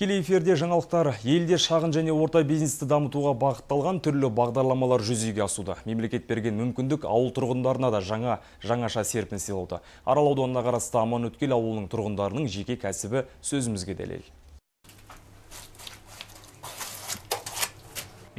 Тікелей эфирде жаңалықтар елде шағын және орта бизнесті дамытуға бағытталған түрлі бағдарламалар жүзеге асуда. Мемлекет берген мүмкіндік ауыл тұрғындарына да жаңа жаңаша серпін сыйлауда. Арал ауданына қарасты Аман Өткел ауылының тұрғындарының жеке кәсібі сөзімізге дәлел.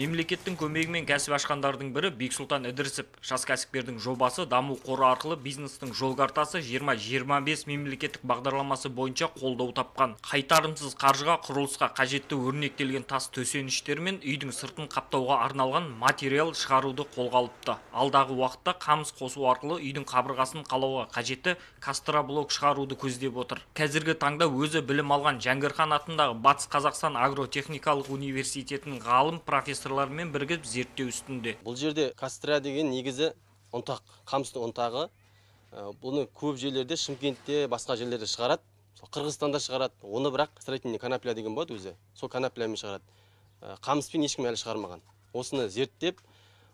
мемлекеттің көмегімен кәсіп ашқандардың бірі бексұлтан ідірісов жас кәсіпкердің жобасы даму қоры арқылы бизнестің жол картасы 20-25 мемлекеттік бағдарламасы бойынша қолдау тапқан қайтарымсыз қаржыға құрылысқа қажетті өрнектелген тас төсеніштер үйдің сыртын қаптауға арналған материал шығаруды қолға алыпты алдағы уақытта қамыс қосу арқылы үйдің қабырғасын қалауға қажетті кастраблок шығаруды көздеп отыр қазіргі таңда өзі білім алған жәңгірхан атындағы батыс қазақстан агротехникалық университетінің ғалым профессор авторларымен біргіп зерттеу үстінде бұл жерде кастра деген негізі ұнтақ қамыстың ұнтағы бұны көп жерлерде шымкентте басқа жерлерде шығарады сол қырғызстанда шығарады оны бірақ строительный конопля деген болады өзі сол коноплямен шығарады қамыспен ешкім әлі шығармаған осыны зерттеп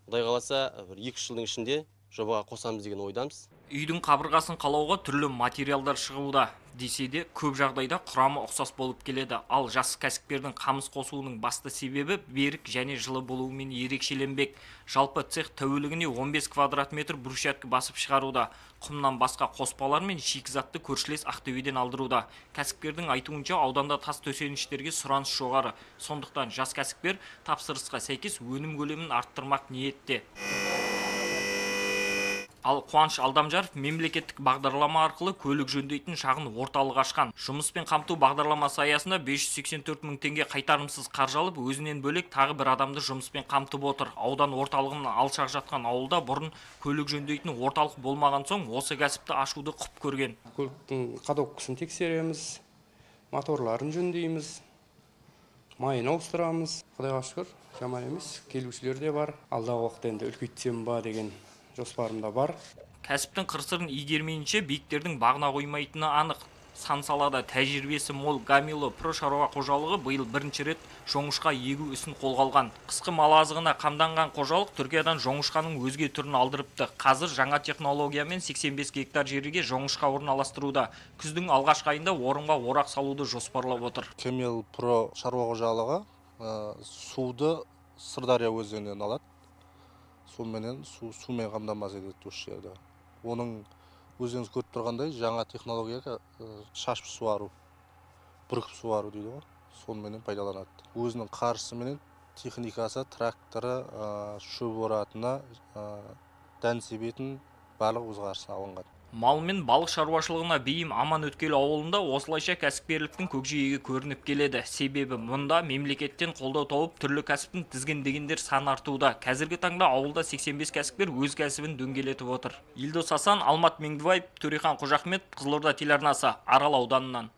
құдай қаласа бір екі жылдың ішінде жобаға қосамыз деген ойдамыз үйдің қабырғасын қалауға түрлі материалдар шығуда десе де көп жағдайда құрамы ұқсас болып келеді ал жас кәсіпкердің қамыс қосуының басты себебі берік және жылы болуымен ерекшеленбек жалпы цех тәулігіне 15 квадрат метр брусчатка басып шығаруда құмнан басқа қоспалар мен шикізатты көршілес ақтөбеден алдыруда кәсіпкердің айтуынша ауданда тас төсеніштерге сұраныс жоғары сондықтан жас кәсіпкер тапсырысқа сәйкес өнім көлемін арттырмақ ниетте ал қуаныш алдамжаров мемлекеттік бағдарлама арқылы көлік жөндейтін шағын орталық ашқан жұмыспен қамту бағдарламасы аясында 584 мың теңге қайтарымсыз қаржалып, өзінен бөлек тағы бір адамды жұмыспен қамтып отыр аудан орталығынан алшақ жатқан ауылда бұрын көлік жөндейтін орталық болмаған соң осы кәсіпті ашуды құп көрген көліктің тексереміз моторларын жөндейміз майын ауыстырамыз құдайға шүкір жаман емес келушілер де бар алдағы уақытта енді үлкейтсем ба деген жоспарымда бар кәсіптің қыр сырын игермейінше бағына қоймайтыны анық сан салада тәжірибесі мол гамило про шаруа қожалығы биыл бірінші рет жоңышқа егу үсін қолға алған қысқы мал азығына қамданған қожалық түркиядан жоңышқаның өзге түрін алдырыпты қазір жаңа технологиямен 85 гектар жерге жоңышқа орналастыруда күздің алғашқы айында орынға орақ салуды жоспарлап отыр кемел про шаруа қожалығы э, суды сырдария өзенінен алады соменен су сумен қамтамасыз етеді осы жерді оның өздеріңіз көріп тұрғандай жаңа технология э, шашып суару бүркіп суару дейді ғой соныменен пайдаланады өзінің қаржысыменен техникасы тракторы э, шөп оратыны э, дән себетін барлығы өз қаржысына алынған мал мен балық шаруашылығына бейім аман өткел ауылында осылайша кәсіпкерліктің көкжиегі көрініп келеді себебі мұнда мемлекеттен қолдау тауып түрлі кәсіптің тізгіндегендер саны артуда қазіргі таңда ауылда 85 кәсіпкер өз кәсібін дөңгелетіп отыр елдос асан алмат меңдібаев төрехан Құжақмет, қызылорда телеарнасы арал ауданынан